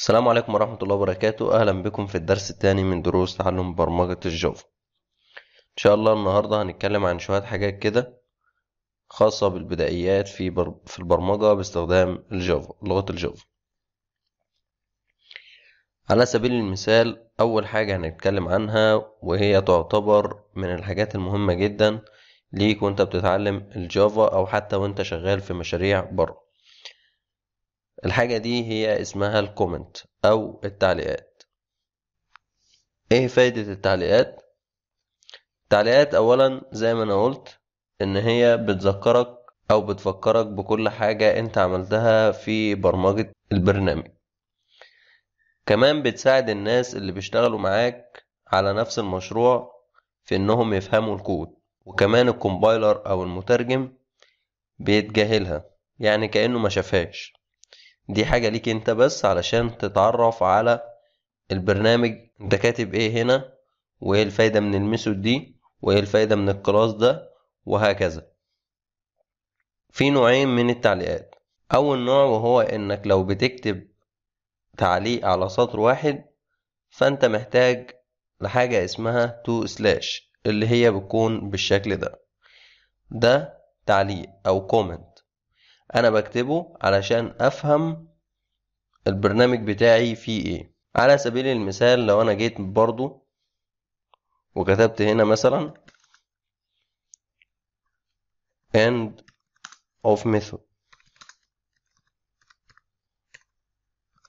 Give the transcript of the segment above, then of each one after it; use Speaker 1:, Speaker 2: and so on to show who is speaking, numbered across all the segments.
Speaker 1: السلام عليكم ورحمة الله وبركاته أهلا بكم في الدرس الثاني من دروس تعلم برمجة الجافا إن شاء الله النهاردة هنتكلم عن شوية حاجات كده خاصة بالبدائيات في, بر... في البرمجة باستخدام الجافا لغة الجافا على سبيل المثال أول حاجة هنتكلم عنها وهي تعتبر من الحاجات المهمة جدا ليك وانت بتتعلم الجافا أو حتى وانت شغال في مشاريع بره الحاجة دي هي اسمها الكومنت أو التعليقات ايه فايدة التعليقات؟ التعليقات أولا زي ما أنا قلت إن هي بتذكرك أو بتفكرك بكل حاجة أنت عملتها في برمجة البرنامج كمان بتساعد الناس اللي بيشتغلوا معاك على نفس المشروع في إنهم يفهموا الكود وكمان الكومبايلر أو المترجم بيتجاهلها يعني كأنه ما شافهاش دي حاجة ليك انت بس علشان تتعرف على البرنامج انت كاتب ايه هنا وايه الفايدة من الميثود دي وايه الفايدة من الكلاس ده وهكذا في نوعين من التعليقات اول نوع وهو انك لو بتكتب تعليق على سطر واحد فانت محتاج لحاجة اسمها تو سلاش اللي هي بتكون بالشكل ده ده تعليق او كومنت انا بكتبه علشان افهم البرنامج بتاعي فيه ايه على سبيل المثال لو انا جيت برضو وكتبت هنا مثلا end of method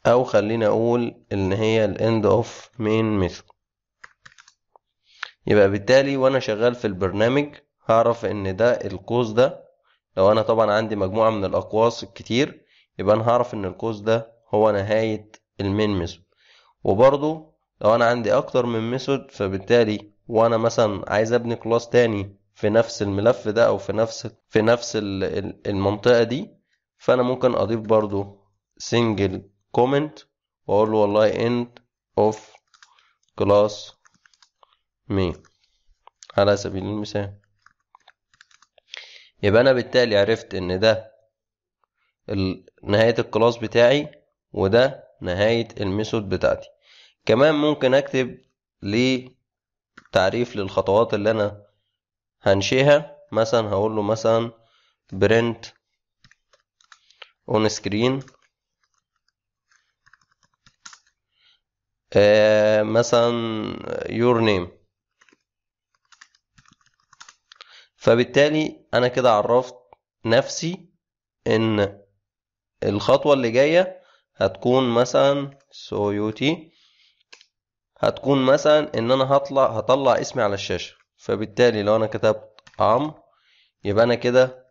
Speaker 1: او خلينا اقول ان هي ال end of main method يبقى بالتالي وانا شغال في البرنامج هعرف ان ده القوس ده لو انا طبعا عندي مجموعة من الاقواس الكتير يبقى انا هعرف ان القوس ده هو نهاية المين ميثود وبرضو لو انا عندي اكتر من ميثود فبالتالي وانا مثلا عايز ابني كلاس تاني في نفس الملف ده او في نفس في نفس المنطقة دي فانا ممكن اضيف برضو سنجل كومنت واقول له والله end of class مين على سبيل المثال يبقى انا بالتالي عرفت ان ده نهاية الكلاس بتاعي وده نهاية الميثود بتاعتي كمان ممكن اكتب ليه تعريف للخطوات اللي انا هنشيها مثلا هقول له مثلا برنت اون سكرين مثلا يور نيم فبالتالي انا كده عرفت نفسي ان الخطوه اللي جايه هتكون مثلا سو هتكون مثلا ان انا هطلع هطلع اسمي على الشاشه فبالتالي لو انا كتبت عم يبقى انا كده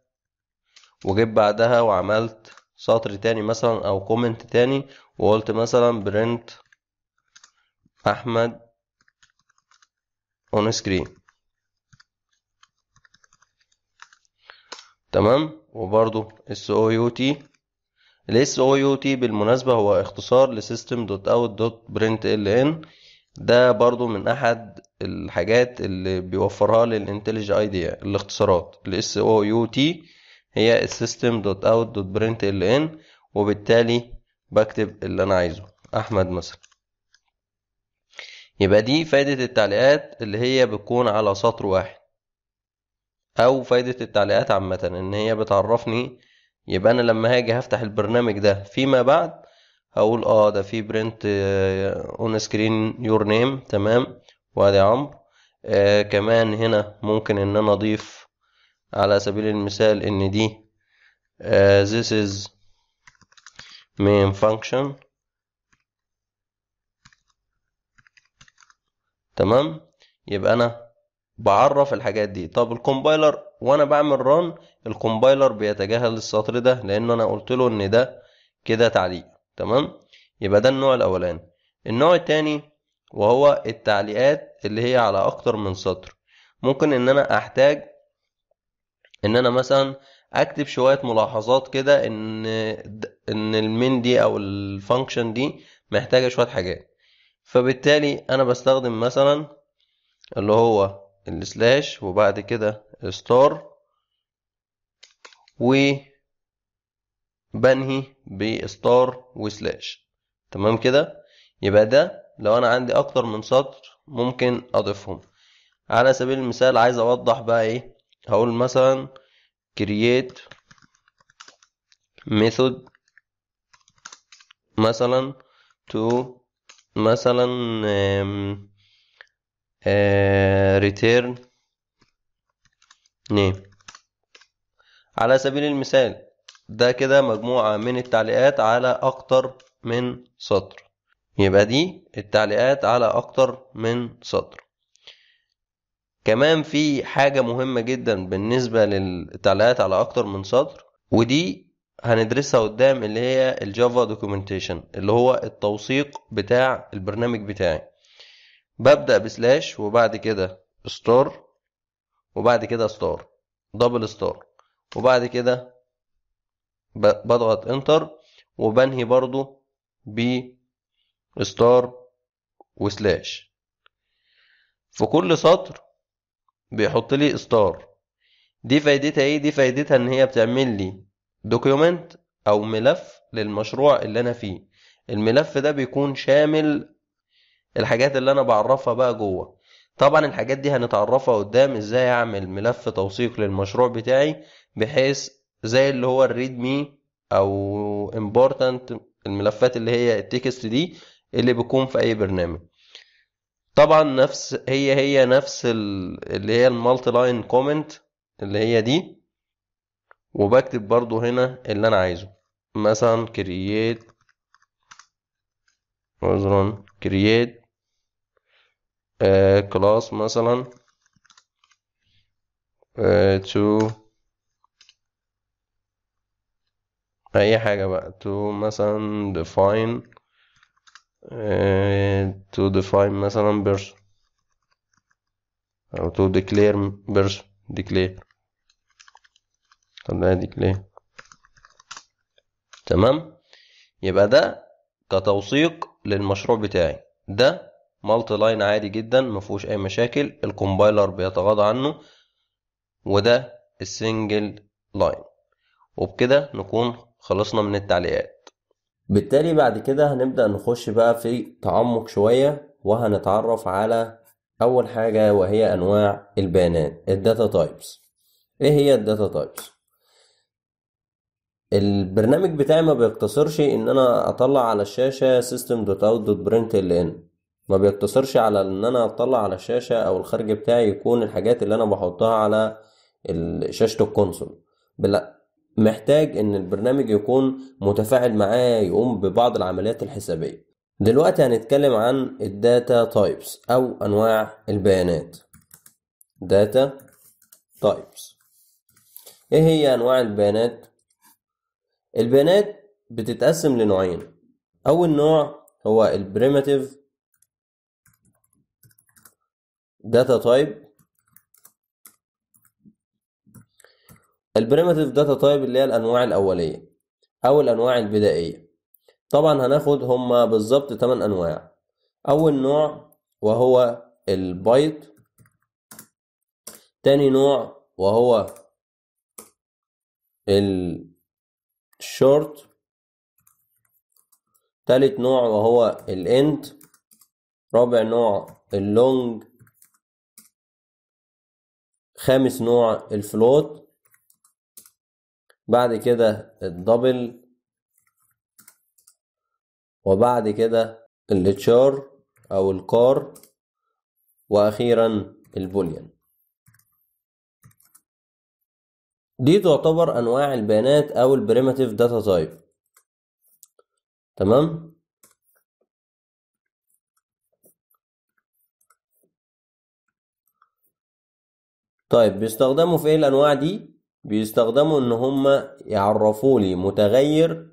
Speaker 1: وجيت بعدها وعملت سطر تاني مثلا او كومنت تاني وقلت مثلا برنت احمد اون سكرين تمام وبرضو اس او يو تي الاس او يو تي بالمناسبه هو اختصار لسيستم دوت اوت دوت برنت ال ان ده برضو من احد الحاجات اللي بيوفرها للانتلج يعني، ايديا الاختصارات الاس او يو تي هي السيستم دوت اوت دوت برنت ال ان وبالتالي بكتب اللي انا عايزه احمد مثلا يبقى دي فايده التعليقات اللي هي بتكون على سطر واحد او فايدة التعليقات عامة ان هي بتعرفني يبقى انا لما هاجي هفتح البرنامج ده فيما بعد هقول اه ده في برنت اون سكرين يور نيم تمام وادي عمرو آه كمان هنا ممكن ان انا اضيف على سبيل المثال ان دي آه this is main function تمام يبقى انا بعرف الحاجات دي طب الكومبايلر وانا بعمل ران الكومبايلر بيتجاهل السطر ده لان انا قلت له ان ده كده تعليق تمام يبقى ده النوع الاولاني النوع التاني وهو التعليقات اللي هي على اكتر من سطر ممكن ان انا احتاج ان انا مثلا اكتب شويه ملاحظات كده ان ان المين دي او الفانكشن دي محتاجه شويه حاجات فبالتالي انا بستخدم مثلا اللي هو السلاش وبعد كده ستار وبنهي بستار وسلاش تمام كده يبقى ده لو انا عندي اكتر من سطر ممكن اضيفهم على سبيل المثال عايز اوضح بقى ايه هقول مثلا create method مثلا to مثلا آه، return name على سبيل المثال ده كده مجموعة من التعليقات على أكتر من سطر يبقى دي التعليقات على أكتر من سطر كمان في حاجة مهمة جدا بالنسبة للتعليقات على أكتر من سطر ودي هندرسها قدام اللي هي الجافا دوكيومنتيشن اللي هو التوثيق بتاع البرنامج بتاعي ببدأ بسلاش وبعد كده ستار وبعد كده ستار دبل ستار وبعد كده بضغط انتر وبنهي برضو ب ستار وسلاش في كل سطر بيحط لي ستار دي فايدتها ايه دي فايدتها ان هي بتعمل لي دوكيومنت او ملف للمشروع اللي انا فيه الملف ده بيكون شامل الحاجات اللي انا بعرفها بقى جوه طبعا الحاجات دي هنتعرفها قدام ازاي اعمل ملف توثيق للمشروع بتاعي بحيث زي اللي هو الريد مي او امبورتنت الملفات اللي هي التكست دي اللي بتكون في اي برنامج طبعا نفس هي هي نفس اللي هي المالتي لاين كومنت اللي هي دي وبكتب برضو هنا اللي انا عايزه مثلا كرييت عذرا كرييت آه، كلاس مثلا to آه، اي حاجه بقى to مثلا define آه، تو define مثلا person او تو declare person declare طلع declare تمام يبقى ده كتوثيق للمشروع بتاعي ده مالتي لاين عادي جدا ما فيهوش اي مشاكل الكومبايلر بيتغاضى عنه وده السنجل لاين وبكده نكون خلصنا من التعليقات بالتالي بعد كده هنبدأ نخش بقى في تعمق شوية وهنتعرف على أول حاجة وهي أنواع البيانات الداتا تايبس إيه هي الداتا تايبس؟ البرنامج بتاعي ما بيقتصرش إن أنا أطلع على الشاشة system.out.println ما بيقتصرش على ان انا اطلع على الشاشه او الخارج بتاعي يكون الحاجات اللي انا بحطها على شاشه الكونسول بلا محتاج ان البرنامج يكون متفاعل معاه يقوم ببعض العمليات الحسابيه دلوقتي هنتكلم عن الداتا تايبس او انواع البيانات داتا تايبس ايه هي انواع البيانات البيانات بتتقسم لنوعين اول نوع هو البريماتيف داتا تايب البريمتيف داتا تايب اللي هي الانواع الاوليه او الانواع البدائيه طبعا هناخد هما بالظبط 8 انواع اول نوع وهو البايت تاني نوع وهو الشورت تالت نوع وهو الانت رابع نوع اللونج خامس نوع الفلوت بعد كده الدبل وبعد كده الليتشار او الكار واخيرا البوليان دي تعتبر انواع البيانات او البريماتيف داتا تايب تمام طيب بيستخدموا في ايه الانواع دي بيستخدموا ان هم يعرفوا لي متغير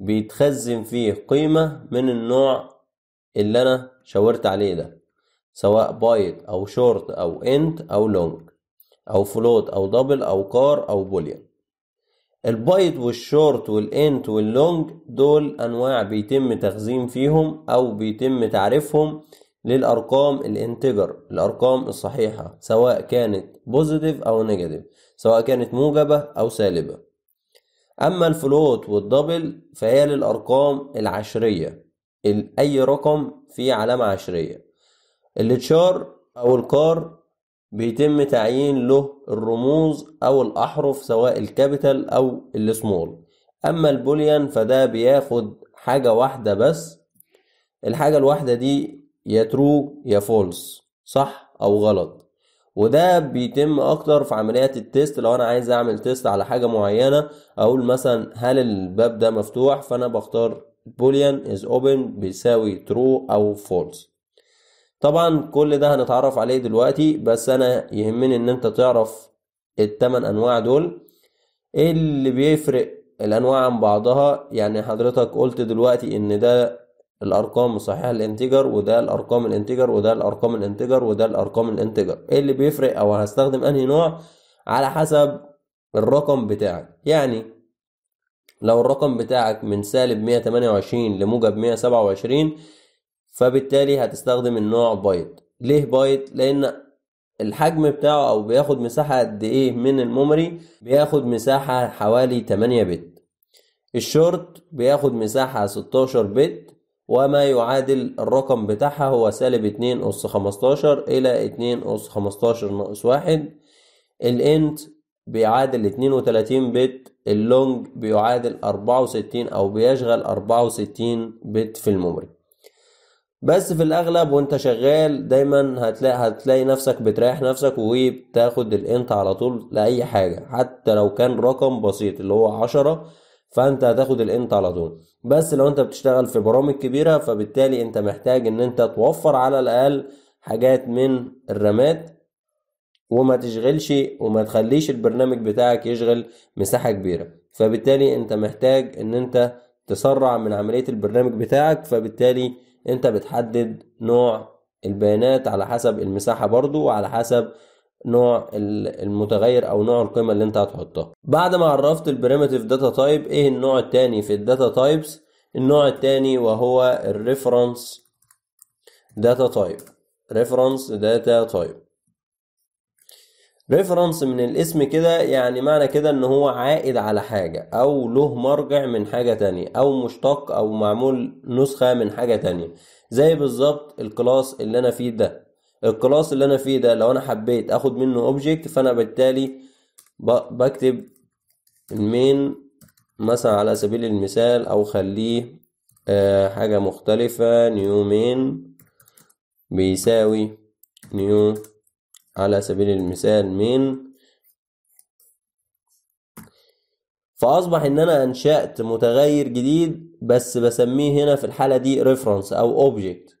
Speaker 1: بيتخزن فيه قيمة من النوع اللي انا شاورت عليه ده سواء بايت او شورت او انت او لونج او فلوت او دبل او كار او بوليان البايت والشورت والانت واللونج دول انواع بيتم تخزين فيهم او بيتم تعريفهم للأرقام الانتجر الأرقام الصحيحة سواء كانت بوزيتيف أو نيجاتيف سواء كانت موجبة أو سالبة أما الفلوت والدبل فهي للأرقام العشرية أي رقم فيه علامة عشرية التشار أو الكار بيتم تعيين له الرموز أو الأحرف سواء الكابيتال أو السمول أما البوليان فده بياخد حاجة واحدة بس الحاجة الواحدة دي يا ترو يا فولس صح او غلط وده بيتم اكتر في عمليات التيست لو انا عايز اعمل تيست على حاجه معينه اقول مثلا هل الباب ده مفتوح فانا بختار بوليان از اوبن بيساوي ترو او فولس طبعا كل ده هنتعرف عليه دلوقتي بس انا يهمني ان انت تعرف التمن انواع دول ايه اللي بيفرق الانواع عن بعضها يعني حضرتك قلت دلوقتي ان ده الارقام مصححه الانتجر وده الارقام الانتجر وده الارقام الانتجر وده الارقام الانتجر ايه اللي بيفرق او هستخدم انهي نوع على حسب الرقم بتاعك يعني لو الرقم بتاعك من سالب 128 لموجب 127 فبالتالي هتستخدم النوع بايت ليه بايت لان الحجم بتاعه او بياخد مساحه قد ايه من الميموري بياخد مساحه حوالي 8 بت الشورت بياخد مساحه 16 بت وما يعادل الرقم بتاعها هو سالب اتنين أس خمستاشر إلى اتنين أس خمستاشر ناقص واحد الانت بيعادل اتنين وتلاتين بت اللونج بيعادل أربعة وستين أو بيشغل أربعة وستين بت في الميموري بس في الأغلب وأنت شغال دايما هتلاقي هتلاقي نفسك بتريح نفسك وبتاخد الانت على طول لأي حاجة حتى لو كان رقم بسيط اللي هو عشرة فانت هتاخد الانت على طول بس لو انت بتشتغل في برامج كبيره فبالتالي انت محتاج ان انت توفر على الاقل حاجات من الرامات وما تشغلش وما تخليش البرنامج بتاعك يشغل مساحه كبيره فبالتالي انت محتاج ان انت تسرع من عمليه البرنامج بتاعك فبالتالي انت بتحدد نوع البيانات على حسب المساحه برضو وعلى حسب نوع المتغير او نوع القيمه اللي انت هتحطها بعد ما عرفت البريمتيف داتا تايب ايه النوع الثاني في الداتا تايبس النوع الثاني وهو الريفرنس داتا تايب ريفرنس داتا تايب ريفرنس من الاسم كده يعني معنى كده ان هو عائد على حاجة او له مرجع من حاجة تانية او مشتق او معمول نسخة من حاجة تانية زي بالظبط الكلاس اللي انا فيه ده الكلاس اللي انا فيه ده لو انا حبيت اخد منه اوبجكت فانا بالتالي بكتب المين مثلا على سبيل المثال او خليه آه حاجة مختلفة نيو مين بيساوي نيو على سبيل المثال مين فاصبح ان انا انشأت متغير جديد بس بسميه هنا في الحالة دي ريفرنس او اوبجكت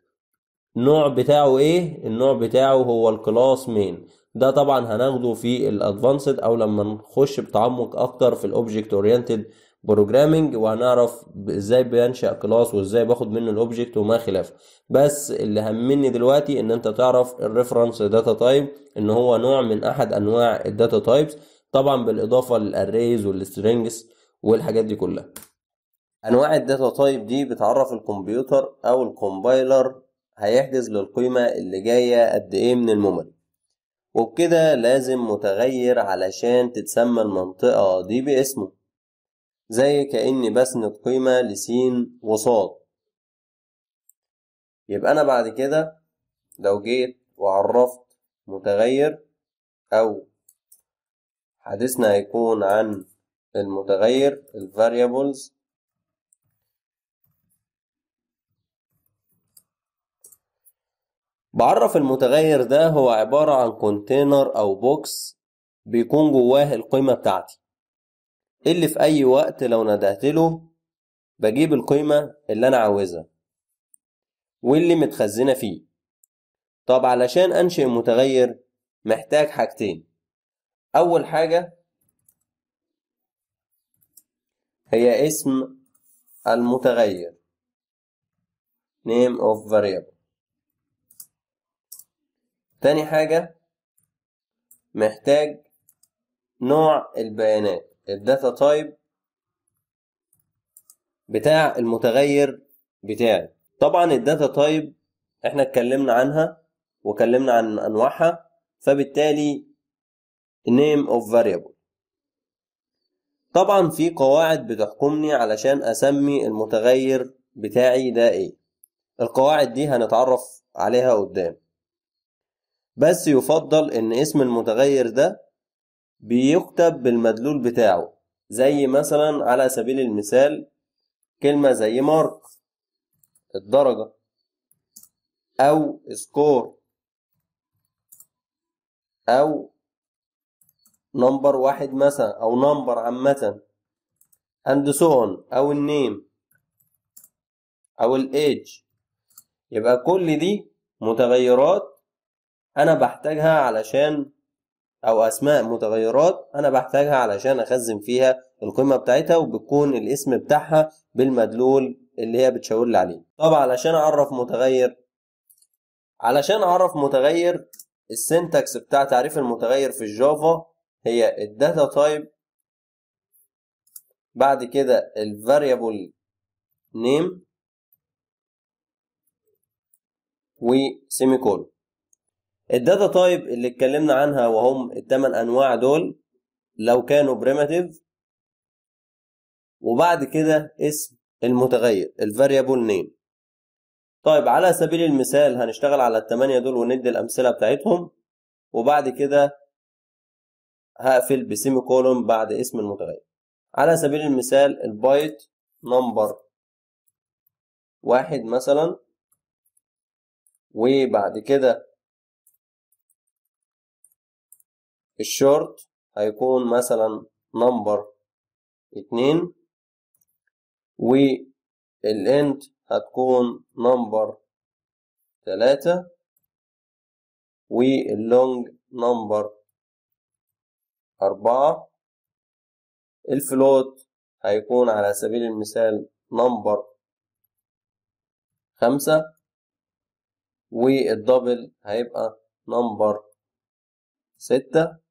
Speaker 1: النوع بتاعه ايه النوع بتاعه هو الكلاس مين ده طبعا هناخده في الادفانسد او لما نخش بتعمق اكتر في الاوبجكت اورينتد بروجرامنج وهنعرف ازاي بينشا كلاس وازاي باخد منه الاوبجكت وما خلافه بس اللي همني دلوقتي ان انت تعرف الريفرنس داتا تايب ان هو نوع من احد انواع الداتا تايبس طبعا بالاضافه للاريز والسترينجز والحاجات دي كلها انواع الداتا تايب دي بتعرف الكمبيوتر او الكومبايلر هيحجز للقيمة اللي جاية قد إيه من الممل وبكده لازم متغير علشان تتسمى المنطقة دي باسمه زي كأني بسند قيمة لسين وصاد يبقى أنا بعد كده لو جيت وعرفت متغير أو حديثنا هيكون عن المتغير الـ variables بعرف المتغير ده هو عبارة عن كونتينر أو بوكس بيكون جواه القيمة بتاعتي اللي في أي وقت لو ندهت له بجيب القيمة اللي أنا عاوزها واللي متخزنة فيه طب علشان أنشئ متغير محتاج حاجتين أول حاجة هي اسم المتغير name of variable تاني حاجة محتاج نوع البيانات الداتا تايب بتاع المتغير بتاعي طبعا الداتا تايب احنا اتكلمنا عنها وكلمنا عن انواعها فبالتالي name of variable طبعا في قواعد بتحكمني علشان اسمي المتغير بتاعي ده ايه القواعد دي هنتعرف عليها قدام بس يفضل إن اسم المتغير ده بيكتب بالمدلول بتاعه زي مثلا على سبيل المثال كلمة زي مارك الدرجة أو سكور أو نمبر واحد مثلا أو نمبر عامة أند سون أو النيم أو الإيج يبقى كل دي متغيرات انا بحتاجها علشان او اسماء متغيرات انا بحتاجها علشان اخزن فيها القيمه بتاعتها وبتكون الاسم بتاعها بالمدلول اللي هي بتشاور لي عليه طب علشان اعرف متغير علشان اعرف متغير السنتكس بتاع تعريف المتغير في الجافا هي الداتا تايب بعد كده الفاريبل نيم وسيمي كولون الداتا تايب اللي اتكلمنا عنها وهم الثمان انواع دول لو كانوا بريماتيف وبعد كده اسم المتغير الفاريبل نيم طيب على سبيل المثال هنشتغل على الثمانية دول وندي الأمثلة بتاعتهم وبعد كده هقفل بسيمي كولوم بعد اسم المتغير على سبيل المثال البايت نمبر واحد مثلا وبعد كده الشورت هيكون مثلا نمبر اتنين والاند هتكون نمبر تلاتة واللونج نمبر أربعة الفلوت هيكون على سبيل المثال نمبر خمسة والدبل هيبقى نمبر ستة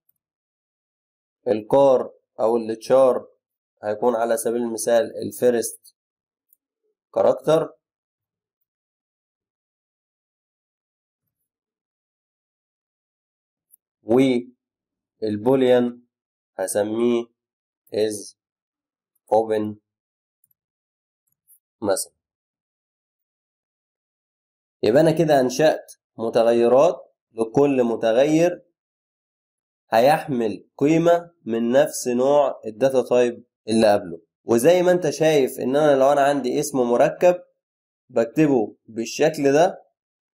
Speaker 1: الكار أو التشار هيكون على سبيل المثال الفيرست كاركتر والبوليان هسميه is open مثلا يبقى أنا كده أنشأت متغيرات لكل متغير هيحمل قيمه من نفس نوع الداتا تايب اللي قبله وزي ما انت شايف ان انا لو انا عندي اسم مركب بكتبه بالشكل ده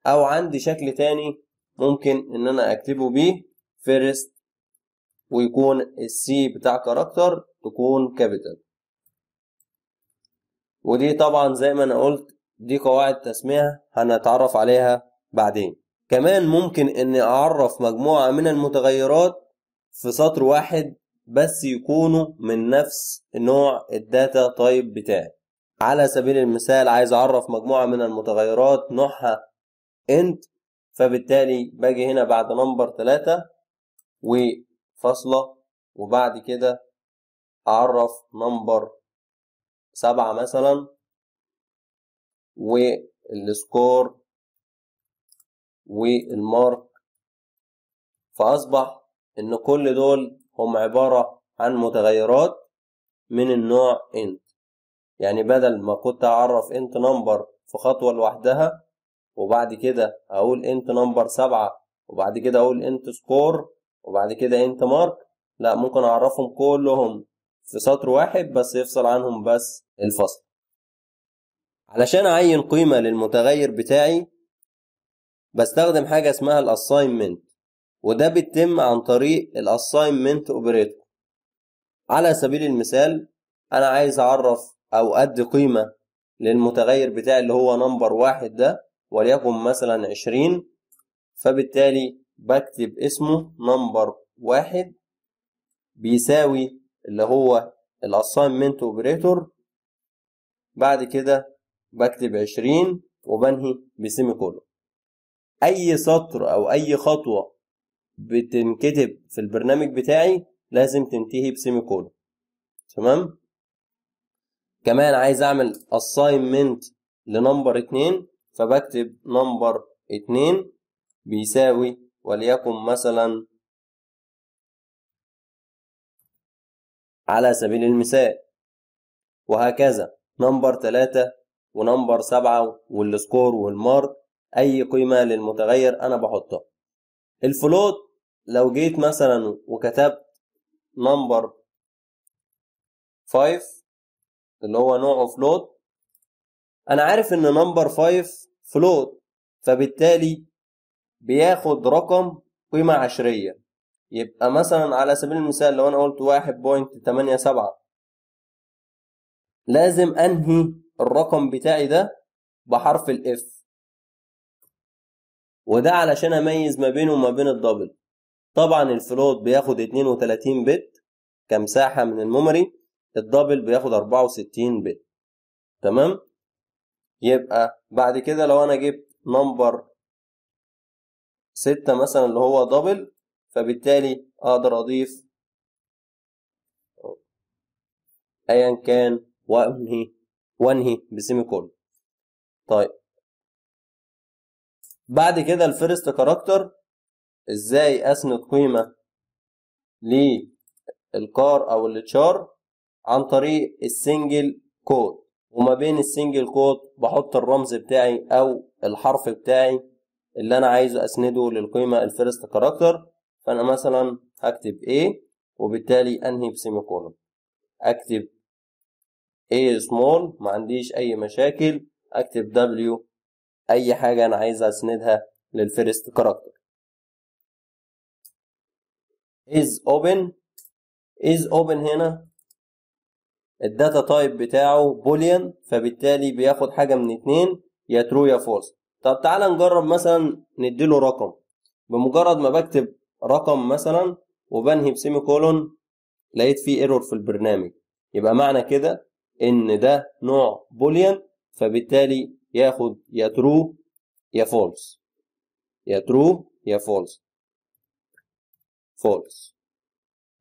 Speaker 1: او عندي شكل تاني ممكن ان انا اكتبه بيه فيرست ويكون السي بتاع كاركتر تكون كابيتال ودي طبعا زي ما انا قلت دي قواعد تسمية هنتعرف عليها بعدين كمان ممكن اني اعرف مجموعة من المتغيرات في سطر واحد بس يكونوا من نفس نوع الداتا تايب بتاعي على سبيل المثال عايز اعرف مجموعة من المتغيرات نوعها انت فبالتالي باجي هنا بعد نمبر تلاتة وفاصلة وبعد كده اعرف نمبر سبعة مثلا والسكور والمارك فاصبح ان كل دول هم عبارة عن متغيرات من النوع انت يعني بدل ما كنت اعرف انت نمبر في خطوة لوحدها وبعد كده اقول انت نمبر سبعة وبعد كده اقول انت سكور وبعد كده انت مارك لا ممكن اعرفهم كلهم في سطر واحد بس يفصل عنهم بس الفصل علشان اعين قيمة للمتغير بتاعي بستخدم حاجة اسمها الاساينمنت وده بيتم عن طريق الاساينمنت اوبريتور على سبيل المثال انا عايز اعرف او ادي قيمه للمتغير بتاعي اللي هو نمبر واحد ده وليكن مثلا عشرين فبالتالي بكتب اسمه نمبر واحد بيساوي اللي هو الاساينمنت اوبريتور بعد كده بكتب عشرين وبنهي بسيمي كولون اي سطر او اي خطوه بتنكتب في البرنامج بتاعي لازم تنتهي بسيمي كولون تمام كمان عايز اعمل assignment لنمبر 2 فبكتب نمبر 2 بيساوي وليكن مثلا على سبيل المثال وهكذا نمبر 3 ونمبر 7 والسكور والمارك اي قيمه للمتغير انا بحطها الفلوت لو جيت مثلا وكتبت نمبر 5 اللي هو نوعه فلوت انا عارف ان نمبر 5 فلوت فبالتالي بياخد رقم قيمة عشرية يبقى مثلا على سبيل المثال لو انا قلت واحد بوينت تمانية سبعة لازم انهي الرقم بتاعي ده بحرف الاف وده علشان اميز ما بينه وما بين الدبل طبعا الفلوت بياخد 32 بت كمساحة من الميموري الدبل بياخد 64 بت تمام يبقى بعد كده لو انا جبت نمبر ستة مثلا اللي هو دبل فبالتالي اقدر اضيف ايا كان وانهي وانهي بسيمي كول طيب بعد كده الفيرست كاركتر ازاي اسند قيمه للكار او التشار عن طريق السنجل كود وما بين السنجل كود بحط الرمز بتاعي او الحرف بتاعي اللي انا عايزه اسنده للقيمه الفيرست كاركتر فانا مثلا هكتب A وبالتالي انهي بسيمي كولون اكتب A small ما عنديش اي مشاكل اكتب W اي حاجه انا عايز اسندها للفيرست كاركتر is open is open هنا الداتا تايب بتاعه بوليان فبالتالي بياخد حاجه من اتنين يا ترو يا فولس طب تعالى نجرب مثلا نديله رقم بمجرد ما بكتب رقم مثلا وبنهي بسيمي كولون لقيت فيه ايرور في البرنامج يبقى معنى كده ان ده نوع بوليان فبالتالي ياخد يا ترو يا فولس يا ترو يا فولس فولس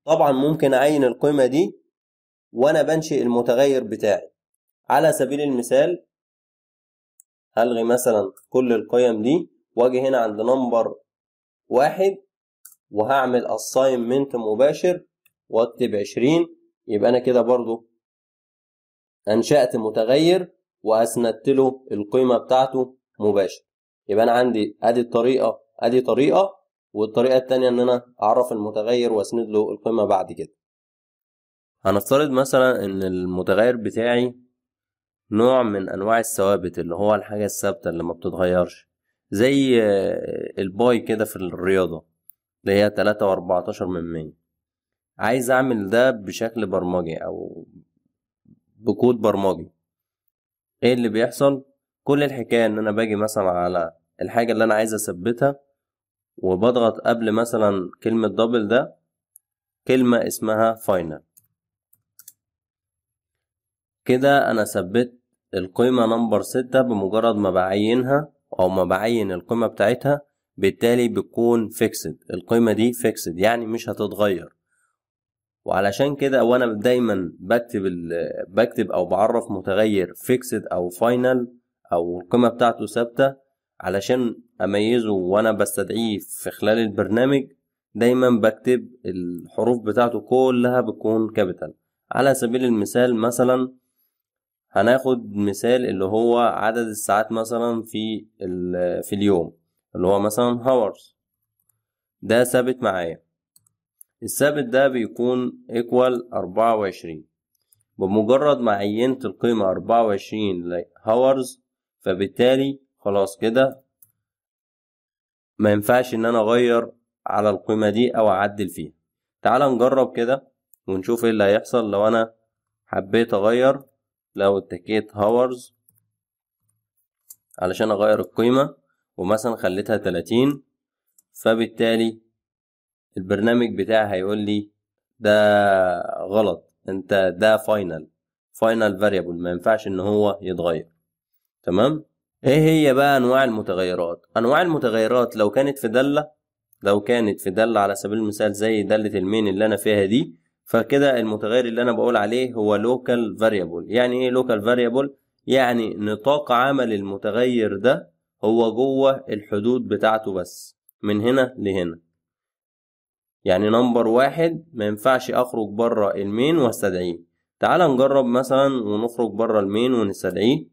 Speaker 1: طبعا ممكن أعين القيمة دي وأنا بنشئ المتغير بتاعي على سبيل المثال هلغي مثلا كل القيم دي واجي هنا عند نمبر واحد وهعمل assignment مباشر واكتب عشرين يبقى أنا كده برضو أنشأت متغير وأسندت له القيمة بتاعته مباشر يبقى أنا عندي أدي الطريقة أدي طريقة والطريقة التانية إن أنا أعرف المتغير وأسند له القيمة بعد كده هنفترض مثلا إن المتغير بتاعي نوع من أنواع الثوابت اللي هو الحاجة الثابتة اللي ما بتتغيرش زي الباي كده في الرياضة اللي هي تلاتة وأربعتاشر من مية عايز أعمل ده بشكل برمجي أو بكود برمجي ايه اللي بيحصل كل الحكاية ان انا باجي مثلا على الحاجة اللي انا عايز اثبتها وبضغط قبل مثلا كلمة دبل ده كلمة اسمها فاينل كده أنا ثبت القيمة نمبر ستة بمجرد ما بعينها أو ما بعين القيمة بتاعتها بالتالي بتكون فيكسد القيمة دي فيكسد يعني مش هتتغير وعلشان كده وانا دايما بكتب بكتب او بعرف متغير فيكسد او فاينل او القيمه بتاعته ثابته علشان اميزه وانا بستدعيه في خلال البرنامج دايما بكتب الحروف بتاعته كلها بتكون كابيتال على سبيل المثال مثلا هناخد مثال اللي هو عدد الساعات مثلا في في اليوم اللي هو مثلا هاورز ده ثابت معايا الثابت ده بيكون ايكوال أربعة وعشرين بمجرد ما عينت القيمة أربعة وعشرين هاورز فبالتالي خلاص كده ما ينفعش ان انا اغير على القيمة دي او اعدل فيها تعال نجرب كده ونشوف ايه اللي هيحصل لو انا حبيت اغير لو اتكيت هاورز علشان اغير القيمة ومثلا خليتها تلاتين فبالتالي البرنامج بتاعي هيقول لي ده غلط انت ده فاينل فاينل فاريبل ما ينفعش ان هو يتغير تمام ايه هي بقى انواع المتغيرات انواع المتغيرات لو كانت في داله لو كانت في داله على سبيل المثال زي داله المين اللي انا فيها دي فكده المتغير اللي انا بقول عليه هو لوكال فاريبل يعني ايه لوكال فاريبل يعني نطاق عمل المتغير ده هو جوه الحدود بتاعته بس من هنا لهنا يعني نمبر واحد ما ينفعش اخرج بره المين واستدعيه تعال نجرب مثلا ونخرج بره المين ونستدعيه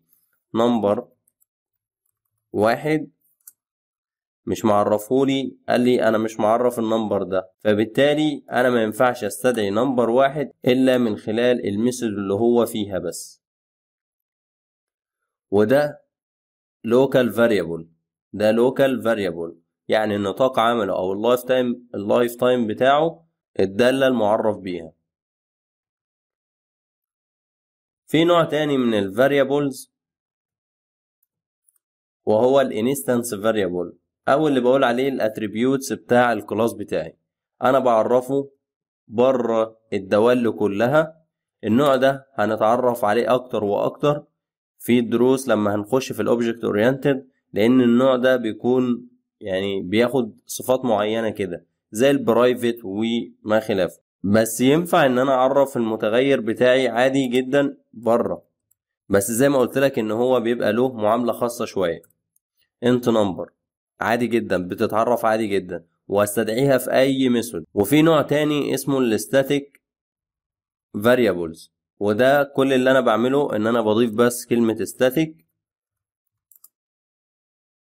Speaker 1: نمبر واحد مش معرفهولي قال لي انا مش معرف النمبر ده فبالتالي انا ما ينفعش استدعي نمبر واحد الا من خلال الميثود اللي هو فيها بس وده local variable ده local variable يعني نطاق عمله او اللايف تايم اللايف تايم بتاعه الدالة المعرف بيها في نوع تاني من الفاريبلز وهو الانستنس فاريبل او اللي بقول عليه الاتريبيوتس بتاع الكلاس بتاعي انا بعرفه بره الدوال كلها النوع ده هنتعرف عليه اكتر واكتر في الدروس لما هنخش في الاوبجكت اورينتد لان النوع ده بيكون يعني بياخد صفات معينه كده زي البرايفت وما خلافه بس ينفع ان انا اعرف المتغير بتاعي عادي جدا بره بس زي ما قلت لك ان هو بيبقى له معامله خاصه شويه انت نمبر عادي جدا بتتعرف عادي جدا واستدعيها في اي ميثود وفي نوع تاني اسمه الاستاتيك فاريبلز وده كل اللي انا بعمله ان انا بضيف بس كلمه static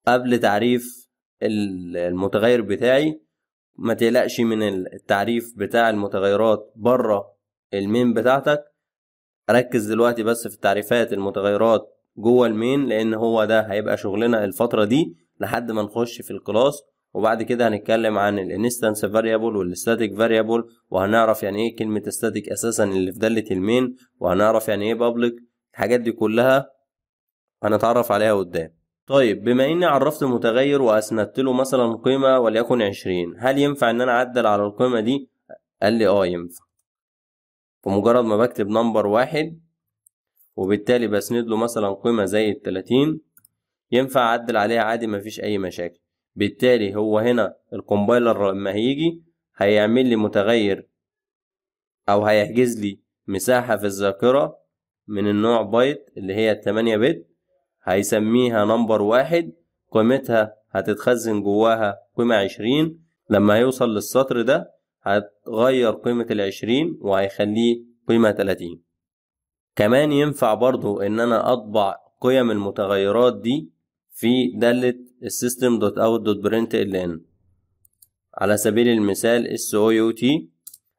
Speaker 1: قبل تعريف المتغير بتاعي ما تقلقش من التعريف بتاع المتغيرات بره المين بتاعتك ركز دلوقتي بس في التعريفات المتغيرات جوه المين لان هو ده هيبقى شغلنا الفتره دي لحد ما نخش في الكلاس وبعد كده هنتكلم عن الانستنس فاريبل والستاتيك فاريبل وهنعرف يعني ايه كلمه استاتيك اساسا اللي في داله المين وهنعرف يعني ايه بابليك الحاجات دي كلها هنتعرف عليها قدام طيب بما اني عرفت متغير واسندت له مثلا قيمه وليكن 20 هل ينفع ان انا اعدل على القيمه دي قال لي اه ينفع فمجرد ما بكتب نمبر واحد وبالتالي بسند له مثلا قيمة زي التلاتين ينفع أعدل عليها عادي مفيش أي مشاكل بالتالي هو هنا الكومبايلر لما هيجي هيعمل لي متغير أو هيحجز لي مساحة في الذاكرة من النوع بايت اللي هي التمانية بت هيسميها نمبر واحد قيمتها هتتخزن جواها قيمة عشرين لما هيوصل للسطر ده هتغير قيمة العشرين وهيخليه قيمة تلاتين كمان ينفع برضو ان انا اطبع قيم المتغيرات دي في دالة السيستم دوت اوت دوت برنت ال ان على سبيل المثال اس او يو تي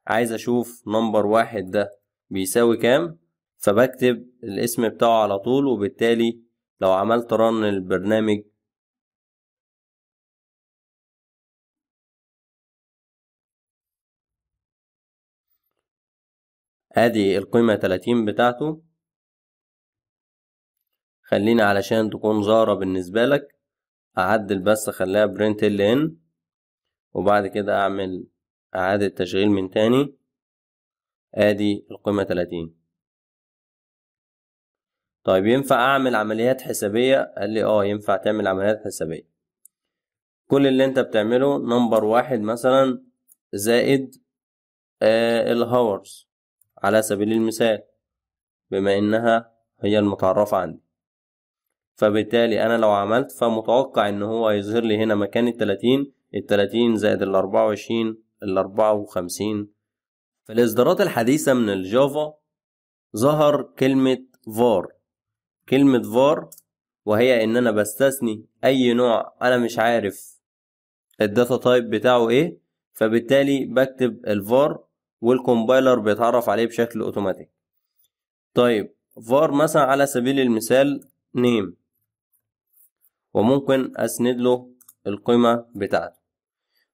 Speaker 1: عايز اشوف نمبر واحد ده بيساوي كام فبكتب الاسم بتاعه على طول وبالتالي لو عملت رن البرنامج ادي القيمة تلاتين بتاعته خلينا علشان تكون ظاهرة بالنسبة لك اعدل بس اخليها برنت ال ان وبعد كده اعمل اعادة تشغيل من تاني ادي القيمة تلاتين طيب ينفع اعمل عمليات حسابية قال لي اه ينفع تعمل عمليات حسابية كل اللي انت بتعمله نمبر واحد مثلا زائد آه الهورز على سبيل المثال بما إنها هي المتعرفة عندي فبالتالي أنا لو عملت فمتوقع إن هو يظهر لي هنا مكان التلاتين التلاتين زائد الأربعة وعشرين الأربعة وخمسين في الإصدارات الحديثة من الجافا ظهر كلمة فار كلمة فار وهي إن أنا بستثني أي نوع أنا مش عارف الداتا تايب بتاعه إيه فبالتالي بكتب الفار والكومبايلر بيتعرف عليه بشكل اوتوماتيك طيب var مثلا على سبيل المثال name وممكن اسند له القيمة بتاعته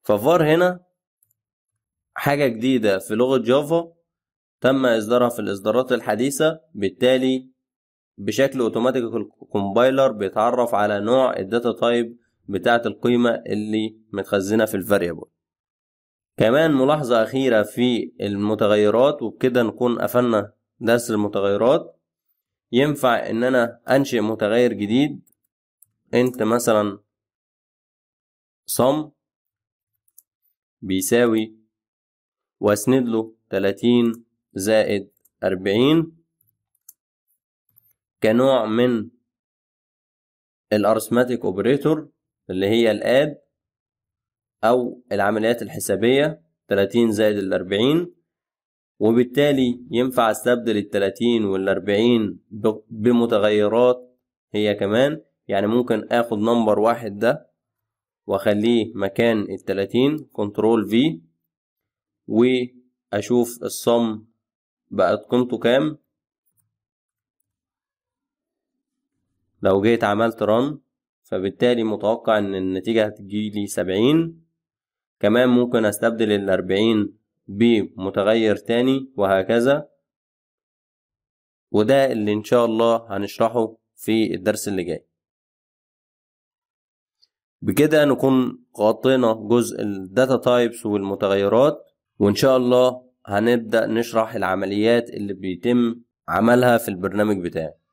Speaker 1: ففار هنا حاجة جديدة في لغة جافا تم اصدارها في الاصدارات الحديثة بالتالي بشكل اوتوماتيك الكومبايلر بيتعرف على نوع الداتا تايب بتاعة القيمة اللي متخزنة في الفاريبل كمان ملاحظة أخيرة في المتغيرات وبكده نكون قفلنا درس المتغيرات ينفع إن أنا أنشئ متغير جديد أنت مثلا صم بيساوي وأسند له تلاتين زائد أربعين كنوع من الأرثماتيك أوبريتور اللي هي الآد أو العمليات الحسابية 30 زائد الأربعين وبالتالي ينفع استبدل التلاتين والأربعين بمتغيرات هي كمان يعني ممكن آخد نمبر واحد ده وأخليه مكان التلاتين كنترول في وأشوف الصم بقت قيمته كام لو جيت عملت رن فبالتالي متوقع ان النتيجة هتجيلي سبعين كمان ممكن استبدل الأربعين بمتغير تاني وهكذا وده اللي إن شاء الله هنشرحه في الدرس اللي جاي بكده نكون غطينا جزء الداتا تايبس والمتغيرات وإن شاء الله هنبدأ نشرح العمليات اللي بيتم عملها في البرنامج بتاعي